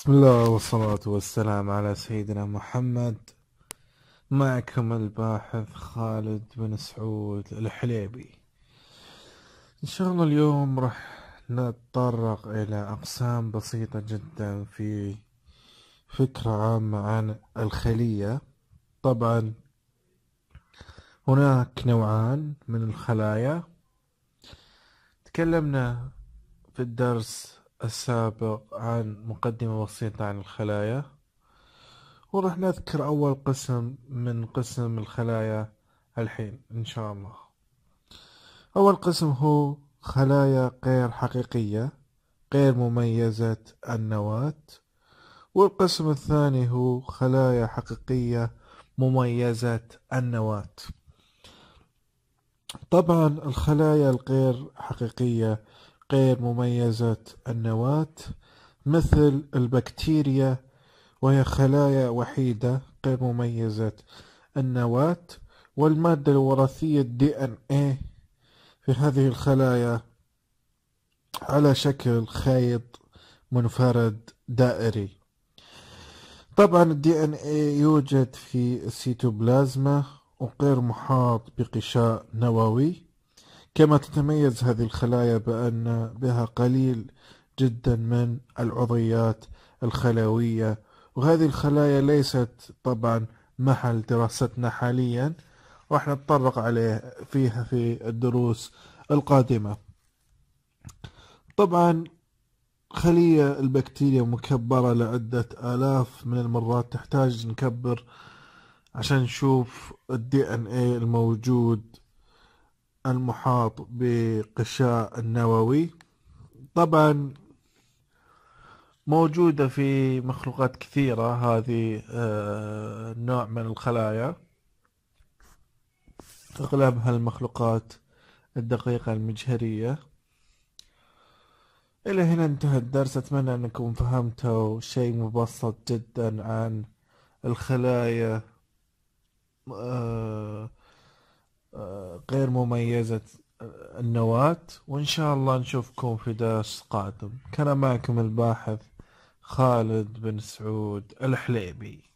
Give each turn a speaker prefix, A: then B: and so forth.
A: بسم الله والصلاة والسلام على سيدنا محمد معكم الباحث خالد بن سعود الحليبي إن شاء الله اليوم راح نتطرق إلى أقسام بسيطة جدا في فكرة عامة عن الخلية طبعا هناك نوعان من الخلايا تكلمنا في الدرس السابق عن مقدمة بسيطة عن الخلايا وراح نذكر أول قسم من قسم الخلايا الحين إن شاء الله أول قسم هو خلايا غير حقيقية غير مميزة النواة والقسم الثاني هو خلايا حقيقية مميزة النواة طبعا الخلايا الغير حقيقية غير مميزة النواة مثل البكتيريا وهي خلايا وحيدة غير مميزة النواة والمادة الوراثية الدي ان ايه في هذه الخلايا على شكل خيط منفرد دائري طبعا الدي ان اي يوجد في السيتوبلازما وغير محاط بغشاء نووي كما تتميز هذه الخلايا بأن بها قليل جدا من العضيات الخلوية وهذه الخلايا ليست طبعا محل دراستنا حاليا راح نتطرق عليه فيها في الدروس القادمة طبعا خلية البكتيريا مكبرة لعدة آلاف من المرات تحتاج نكبر عشان نشوف الدي ان اي الموجود المحاط بقشاء النووي طبعا موجودة في مخلوقات كثيرة هذه النوع آه، من الخلايا أغلبها المخلوقات الدقيقة المجهرية إلى هنا انتهى الدرس أتمنى أنكم فهمتوا شيء مبسط جدا عن الخلايا آه غير مميزة النواة وإن شاء الله نشوفكم في درس قادم كان معكم الباحث خالد بن سعود الحليبي